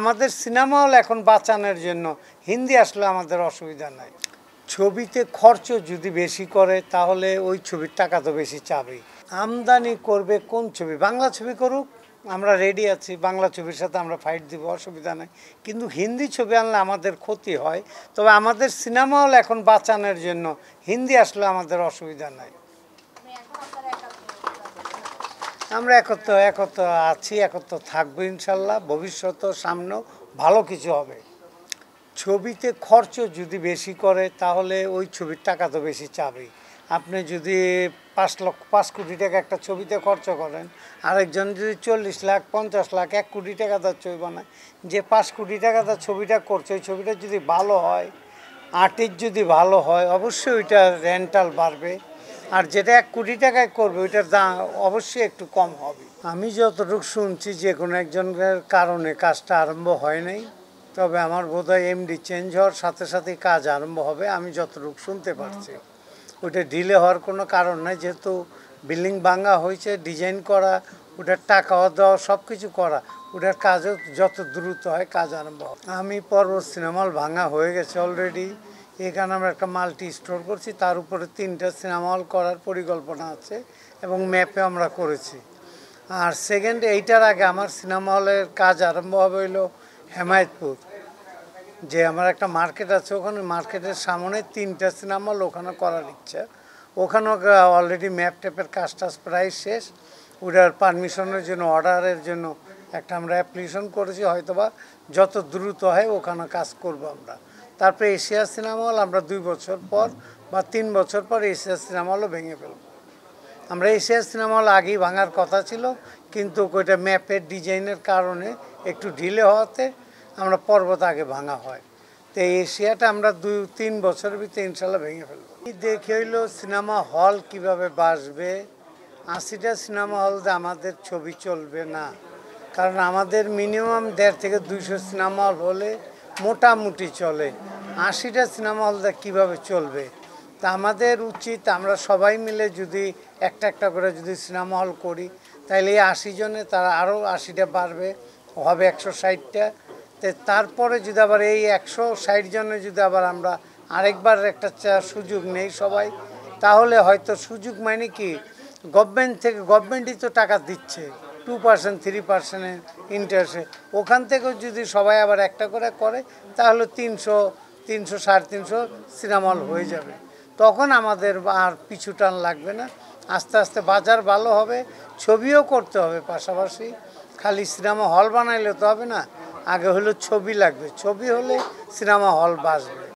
আমাদের cinema hall এখন বাঁচানোর জন্য হিন্দি আসলে আমাদের অসুবিধা নাই ছবিতে খরচ যদি বেশি করে তাহলে ওই ছবির টাকা তো বেশি চাবে আমদানি করবে কোন ছবি বাংলা ছবি করুক আমরা রেডি আছি বাংলা ছবির সাথে আমরা ফাইট দিব অসুবিধা নাই কিন্তু হিন্দি ছবি আনলে আমাদের ক্ষতি হয় তবে আমাদের সিনেমা হল এখন বাঁচানোর জন্য হিন্দি আসলে আমাদের অসুবিধা নাই আমরা একত্র একত্র আছি একত্র থাকবো ইনশাল্লাহ ভবিষ্যত সামনেও ভালো কিছু হবে ছবিতে খরচ যদি বেশি করে তাহলে ওই ছবির টাকা তো বেশি চাবে আপনি যদি পাঁচ লক্ষ পাঁচ কোটি টাকা একটা ছবিতে খরচ করেন আরেকজন যদি চল্লিশ লাখ পঞ্চাশ লাখ এক কোটি টাকা তার ছবি বানায় যে পাঁচ কোটি টাকা তার ছবিটা করছে ওই ছবিটা যদি ভালো হয় আর্টের যদি ভালো হয় অবশ্যই ওইটা রেন্টাল বাড়বে আর যেটা এক কোটি টাকায় করবে ওইটার দাম অবশ্যই একটু কম হবে আমি যতটুকু শুনছি যে কোনো একজনের কারণে কাজটা আরম্ভ হয় নাই তবে আমার বোধ হয় এমডি চেঞ্জ হওয়ার সাথে সাথে কাজ আরম্ভ হবে আমি যতটুকু শুনতে পারছি ওটা ডিলে হওয়ার কোনো কারণ নাই যেহেতু বিল্ডিং ভাঙা হয়েছে ডিজাইন করা ওটার টাকাও দেওয়া সব কিছু করা ওটার কাজও যত দ্রুত হয় কাজ আরম্ভ হবে আমি পর্ব সিনেমাল ভাঙা হয়ে গেছে অলরেডি এখানে আমরা একটা মাল্টি স্টোর করছি তার উপরে তিনটা সিনেমা হল করার পরিকল্পনা আছে এবং ম্যাপে আমরা করেছি আর সেকেন্ড এইটার আগে আমার সিনেমা হলের কাজ আরম্ভ হবে হইলো হেমায়তপুর যে আমার একটা মার্কেট আছে ওখানে মার্কেটের সামনে তিনটা সিনেমা হল ওখানে করার ইচ্ছা ওখানেও অলরেডি ম্যাপ ট্যাপের কাজ টাজ প্রায় শেষ ওটার পারমিশনের জন্য অর্ডারের জন্য একটা আমরা অ্যাপ্লিকেশন করেছি হয়তোবা যত দ্রুত হয় ওখানে কাজ করব আমরা তারপরে এশিয়া সিনেমা হল আমরা দুই বছর পর বা তিন বছর পর এশিয়া সিনেমা হলও ভেঙে ফেলব আমরা এশিয়া সিনেমা হল আগেই ভাঙার কথা ছিল কিন্তু ওইটা ম্যাপের ডিজাইনের কারণে একটু ঢিলে হওয়াতে আমরা পর্বত আগে ভাঙা হয় তো এশিয়াটা আমরা দুই তিন বছরের ভিতরে ইনশাল্লাহ ভেঙে ফেলব দেখে হইলো সিনেমা হল কিভাবে বাসবে আশিটা সিনেমা হল যে আমাদের ছবি চলবে না কারণ আমাদের মিনিমাম দেড় থেকে দুইশো সিনেমা হল হলে মোটামুটি চলে আশিটা সিনেমা হল কীভাবে চলবে তা আমাদের উচিত আমরা সবাই মিলে যদি একটা একটা করে যদি সিনেমা হল করি তাহলে এই আশি জনে তারা আরও আশিটা বাড়বে হবে একশো ষাটটা তো তারপরে যদি আবার এই একশো ষাট জনে যদি আবার আমরা আরেকবার একটা সুযোগ নেই সবাই তাহলে হয়তো সুযোগ মানে কি গভর্নমেন্ট থেকে গভর্নমেন্টই তো টাকা দিচ্ছে টু পার্সেন্ট থ্রি পার্সেন্টের ইন্টারেস্টে ওখান থেকেও যদি সবাই আবার একটা করে করে তাহলে তিনশো তিনশো সাড়ে তিনশো সিনেমা হল হয়ে যাবে তখন আমাদের আর পিছু টান লাগবে না আস্তে আস্তে বাজার ভালো হবে ছবিও করতে হবে পাশাপাশি খালি সিনেমা হল বানাইলে তো হবে না আগে হলো ছবি লাগবে ছবি হলে সিনেমা হল বাসবে